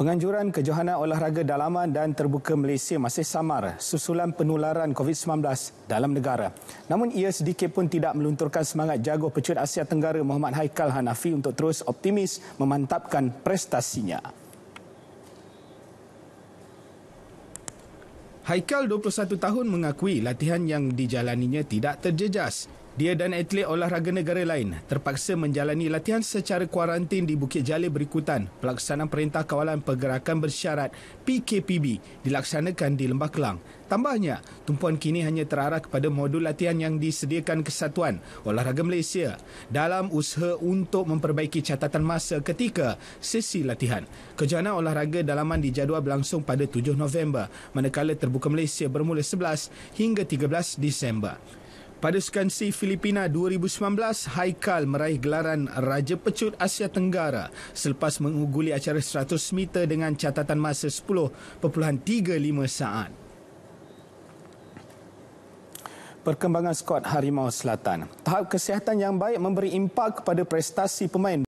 Penganjuran kejohanan olahraga dalaman dan terbuka Malaysia masih samar susulan penularan COVID-19 dalam negara. Namun ia sedikit pun tidak melunturkan semangat jago pecut Asia Tenggara Muhammad Haikal Hanafi untuk terus optimis memantapkan prestasinya. Haikal 21 tahun mengakui latihan yang dijalaninya tidak terjejas. Dia dan atlet olahraga negara lain terpaksa menjalani latihan secara kuarantin di Bukit Jalil berikutan pelaksanaan Perintah Kawalan Pergerakan Bersyarat PKPB dilaksanakan di Lembah Kelang. Tambahnya, tumpuan kini hanya terarah kepada modul latihan yang disediakan Kesatuan Olahraga Malaysia dalam usaha untuk memperbaiki catatan masa ketika sesi latihan. Kejohanan olahraga dalaman dijadual berlangsung pada 7 November manakala terbuka Malaysia bermula 11 hingga 13 Disember. Pada Sukan C Filipina 2019, Haikal meraih gelaran Raja Pecut Asia Tenggara selepas menguguli acara 100 meter dengan catatan masa 10.35 saat. Perkembangan skuad Harimau Selatan. Tahap kesihatan yang baik memberi impak kepada prestasi pemain